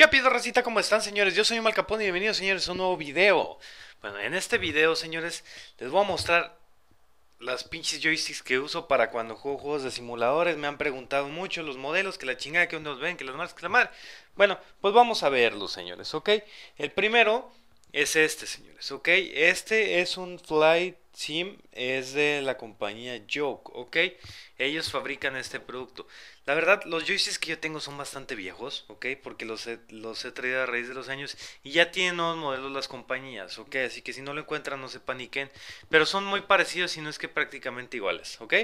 ¿Qué pido recita ¿Cómo están señores? Yo soy Mal Capone y bienvenidos señores a un nuevo video. Bueno, en este video señores les voy a mostrar las pinches joysticks que uso para cuando juego juegos de simuladores. Me han preguntado mucho los modelos, que la chingada que nos ven, que los más que la mar. Bueno, pues vamos a verlos señores, ¿ok? El primero es este señores, ¿ok? Este es un Flight Sim, Es de la compañía Joke, ¿ok? Ellos fabrican este producto. La verdad, los joysticks que yo tengo son bastante viejos, ¿ok? Porque los he, los he traído a raíz de los años y ya tienen nuevos modelos las compañías, ¿ok? Así que si no lo encuentran, no se paniquen. Pero son muy parecidos y no es que prácticamente iguales, ¿ok?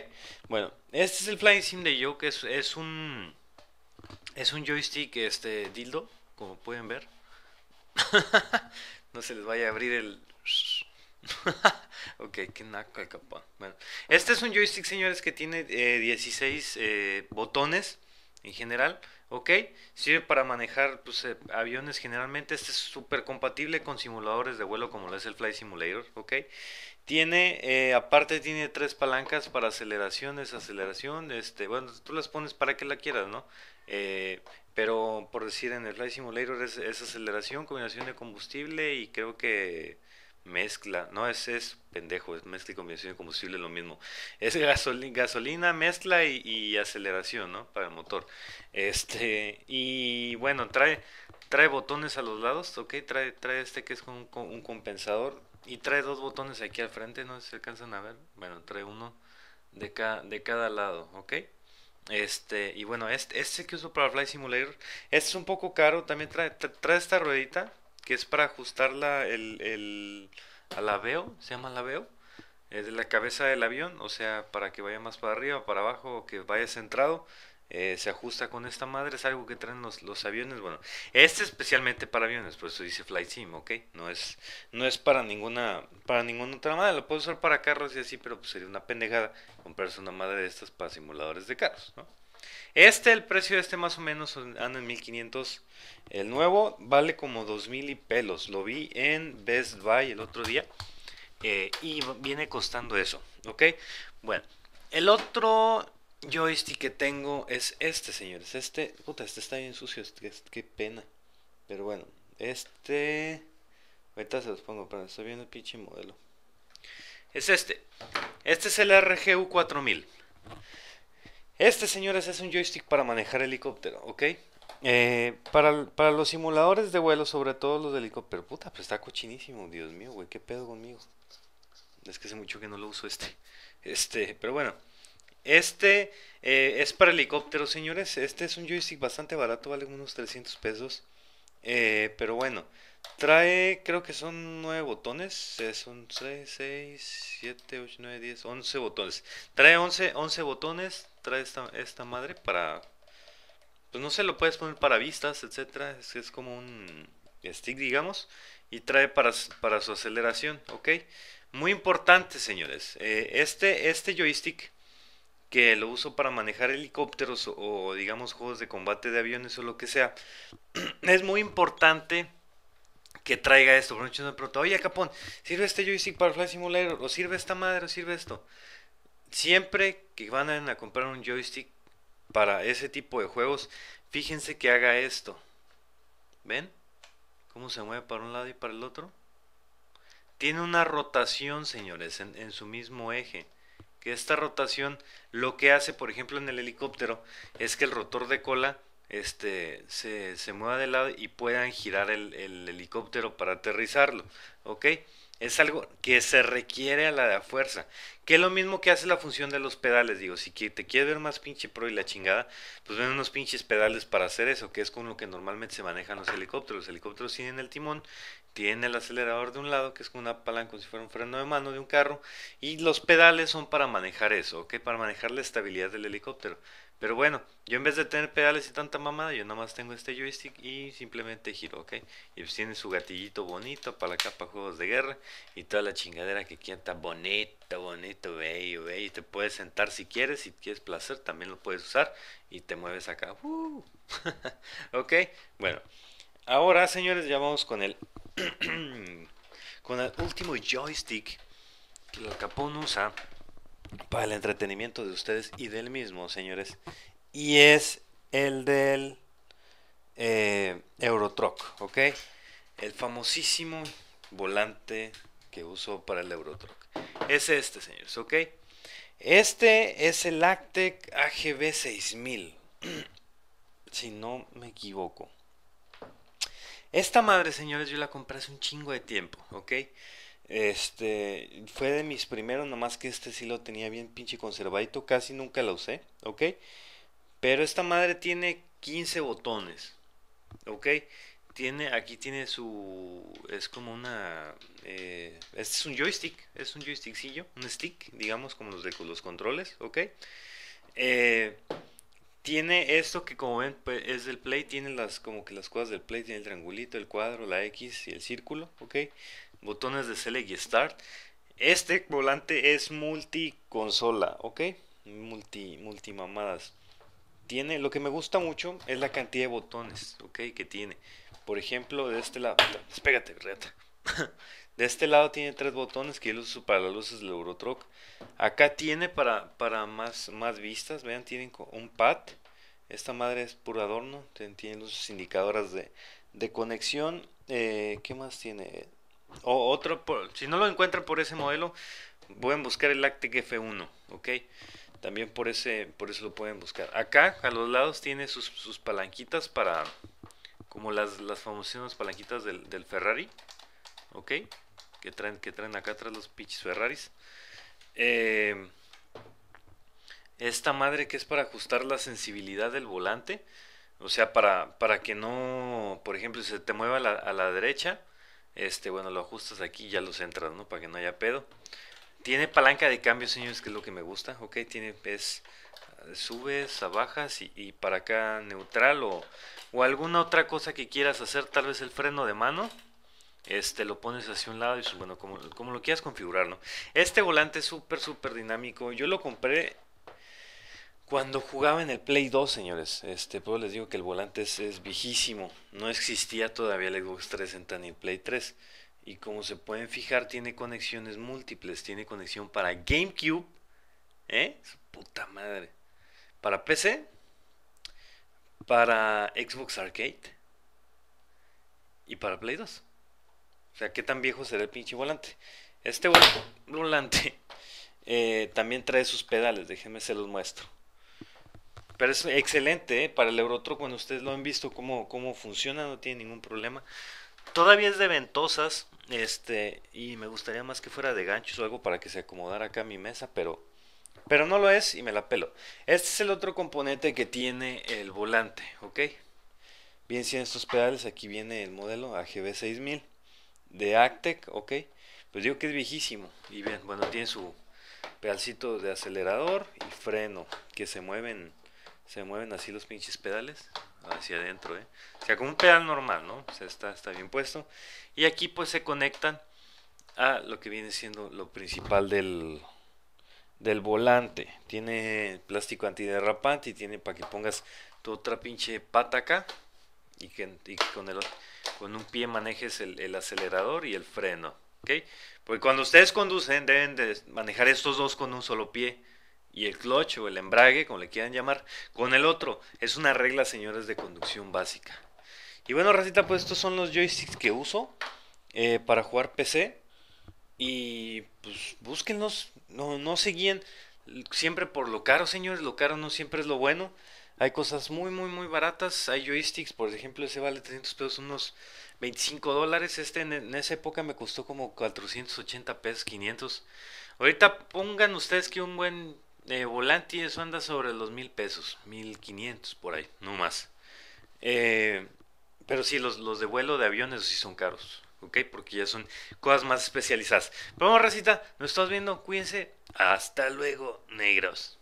Bueno, este es el Flying Sim de Joke, es, es un... Es un joystick este dildo, como pueden ver. no se les vaya a abrir el ok, qué naco el Bueno, este es un joystick, señores, que tiene 16 eh, eh, botones en general. Ok, sirve para manejar pues, eh, aviones generalmente. Este es súper compatible con simuladores de vuelo como lo es el Flight Simulator. Ok, tiene, aparte, tiene tres palancas para aceleración, desaceleración. Este, bueno, tú las pones para que la quieras, ¿no? pero por decir en el Fly Simulator es, es aceleración, combinación de combustible y creo que mezcla, no, es, es pendejo, es mezcla y combinación de combustible, lo mismo. Es gasolina, gasolina mezcla y, aceleración, ¿no? Para el motor. Este, y bueno, trae, trae botones a los lados, ¿ok? Trae, trae este que es con un, compensador y trae dos botones aquí al frente, no sé se alcanzan a ver. Bueno, trae uno de, de cada lado, ¿ok? Este, y bueno, este, este que uso para Fly Simulator, este es un poco caro, también trae, trae esta ruedita que es para ajustarla el, el, al se llama la VEO, es eh, de la cabeza del avión, o sea, para que vaya más para arriba, para abajo, o que vaya centrado. Eh, se ajusta con esta madre, es algo que traen los, los aviones. Bueno, este especialmente para aviones, por eso dice Flight Sim, ¿ok? No es, no es para ninguna para ninguna otra madre, lo puedo usar para carros y así, pero pues sería una pendejada comprarse una madre de estas para simuladores de carros, ¿no? Este, el precio de este más o menos anda en 1500. El nuevo vale como 2000 y pelos. Lo vi en Best Buy el otro día. Eh, y viene costando eso, ¿ok? Bueno, el otro joystick que tengo es este, señores. Este, puta, este está bien sucio. qué pena. Pero bueno, este... Ahorita se los pongo, pero estoy viendo el pinche modelo. Es este. Este es el RGU 4000. Este, señores, es un joystick para manejar helicóptero, ¿ok? Eh, para, los simuladores de vuelo, sobre todo los de helicóptero. Puta, pues está cochinísimo, Dios mío, güey, qué pedo conmigo. Es que hace mucho que no lo uso este. Este, pero bueno. Este eh, es para helicóptero señores. Este es un joystick bastante barato, vale unos 300 pesos. Eh, pero bueno, trae, creo que son 9 botones. Son 6, 6, 7, 8, 9, 10, 11 botones. Trae 11, 11 botones trae esta, madre para... Pues no se lo puedes poner para vistas, etc, Es, es como un stick, digamos. Y trae para, para su aceleración, ¿ok? Muy importante, señores. Eh, este, este joystick que lo uso para manejar helicópteros o, digamos juegos de combate de aviones o lo que sea, es muy importante que traiga esto. Por me pregunta, oye Capón, ¿sirve este joystick para Flight Simulator? ¿O sirve esta madre? ¿O sirve esto? siempre que van a comprar un joystick para ese tipo de juegos, fíjense que haga esto. ¿Ven? ¿Cómo se mueve para un lado y para el otro? Tiene una rotación, señores, en, su mismo eje que esta rotación lo que hace, por ejemplo, en el helicóptero, es que el rotor de cola este, se, se mueva de lado y puedan girar el, el helicóptero para aterrizarlo. ¿Ok? Es algo que se requiere a la de fuerza. Que es lo mismo que hace la función de los pedales. Digo, si te quiere ver más pinche pro y la chingada, pues ven unos pinches pedales para hacer eso, que es con lo que normalmente se manejan los helicópteros. Los helicópteros tienen el timón tiene el acelerador de un lado, que es como una palanca, como si fuera un freno de mano de un carro, y los pedales son para manejar eso, ¿ok? Para manejar la estabilidad del helicóptero. Pero bueno, yo en vez de tener pedales y tanta mamada, yo nada más tengo este joystick y simplemente giro, ¿ok? Y pues tiene su gatillito bonito para acá, para juegos de guerra y toda la chingadera que quiera, está bonito, bonito, bello, bello. Te puedes sentar si quieres, si quieres placer, también lo puedes usar y te mueves acá, uh. ¿ok? Bueno, ahora señores, ya vamos con el con el último joystick que el Capón usa para el entretenimiento de ustedes y del mismo, señores. Y es el del eh, Eurotruck, ¿ok? El famosísimo volante que uso para el Eurotruck. Es este, señores, ¿ok? Este es el Actec AGB 6000, si no me equivoco. Esta madre, señores, yo la compré hace un chingo de tiempo, ¿ok? Este, fue de mis primeros, nomás que este sí lo tenía bien pinche conservadito, casi nunca la usé, ¿ok? Pero esta madre tiene 15 botones, ¿ok? Tiene, aquí tiene su, es como una, eh, este es un joystick, es un joystickcillo, un stick, digamos, como los de los controles, ¿ok? Eh, tiene esto que como ven pues, es del play, tiene las como que las cosas del play, tiene el triangulito, el cuadro, la X y el círculo, ok. Botones de select y start. Este volante es multiconsola, ok. Multi, Multi-mamadas. Tiene, lo que me gusta mucho es la cantidad de botones, ok, que tiene. Por ejemplo, de este lado, espérate. reta. De este lado tiene tres botones que yo uso para las luces del Eurotruck. Acá tiene para, para más, más vistas, vean, tienen un pad. Esta madre es puro adorno, tiene sus indicadoras de, conexión. Eh, ¿Qué más tiene? O, otro, si no lo encuentran por ese modelo, pueden buscar el Lactic F1, ¿ok? También por, ese, por eso lo pueden buscar. Acá a los lados tiene sus, palanquitas para, como las, las famosísimas palanquitas del, del Ferrari, ¿ok? que traen, que traen acá atrás los pitch Ferraris. Eh, esta madre que es para ajustar la sensibilidad del volante. O sea, para, para que no, por ejemplo, si se te mueva a la, derecha. Este, bueno, lo ajustas aquí y ya lo centras, ¿no? Para que no haya pedo. Tiene palanca de cambio, señores, que es lo que me gusta. Ok, tiene, es, subes, bajas y, para acá neutral o, o alguna otra cosa que quieras hacer. Tal vez el freno de mano este, lo pones hacia un lado y bueno, como, como lo quieras configurar, ¿no? Este volante es súper, súper dinámico. Yo lo compré cuando jugaba en el Play 2, señores. Este, pues les digo que el volante es, viejísimo. No existía todavía el Xbox 3 en el Play 3. Y como se pueden fijar, tiene conexiones múltiples. Tiene conexión para GameCube. ¿Eh? Su puta madre. Para PC. Para Xbox Arcade. Y para Play 2. O sea, ¿qué tan viejo será el pinche volante? Este volante eh, también trae sus pedales, déjenme se los muestro. Pero es excelente eh, para el Eurotro cuando ustedes lo han visto cómo, cómo funciona, no tiene ningún problema. Todavía es de ventosas, este, y me gustaría más que fuera de ganchos o algo para que se acomodara acá mi mesa, pero, pero no lo es y me la pelo. Este es el otro componente que tiene el volante, ¿ok? Bien, si en estos pedales, aquí viene el modelo AGB 6000 de Actec, ok. Pues digo que es viejísimo. Y bien, bueno, tiene su pedalcito de acelerador y freno. Que se mueven. Se mueven así los pinches pedales. Hacia adentro, eh. O sea, como un pedal normal, ¿no? O sea, está, está bien puesto. Y aquí pues se conectan a lo que viene siendo lo principal del, del volante. Tiene plástico antiderrapante y tiene para que pongas tu otra pinche pata acá. Y, que, y con el otro con un pie manejes el, acelerador y el freno. ¿ok? Porque cuando ustedes conducen deben de manejar estos dos con un solo pie y el clutch o el embrague, como le quieran llamar, con el otro. Es una regla, señores, de conducción básica. Y bueno, racita, pues estos son los joysticks que uso eh, para jugar PC. Y pues búsquenlos, no, no se guíen siempre por lo caro, señores. Lo caro no siempre es lo bueno. Hay cosas muy, muy, muy baratas. Hay joysticks, por ejemplo, ese vale 300 pesos, unos 25 dólares. Este en, esa época me costó como 480 pesos, 500. Ahorita pongan ustedes que un buen eh, volante y eso anda sobre los mil pesos, 1500 por ahí, no más. Eh, pero sí, los, los de vuelo de aviones sí son caros, ¿ok? Porque ya son cosas más especializadas. Pero vamos, Racita, nos estás viendo, cuídense. Hasta luego, negros.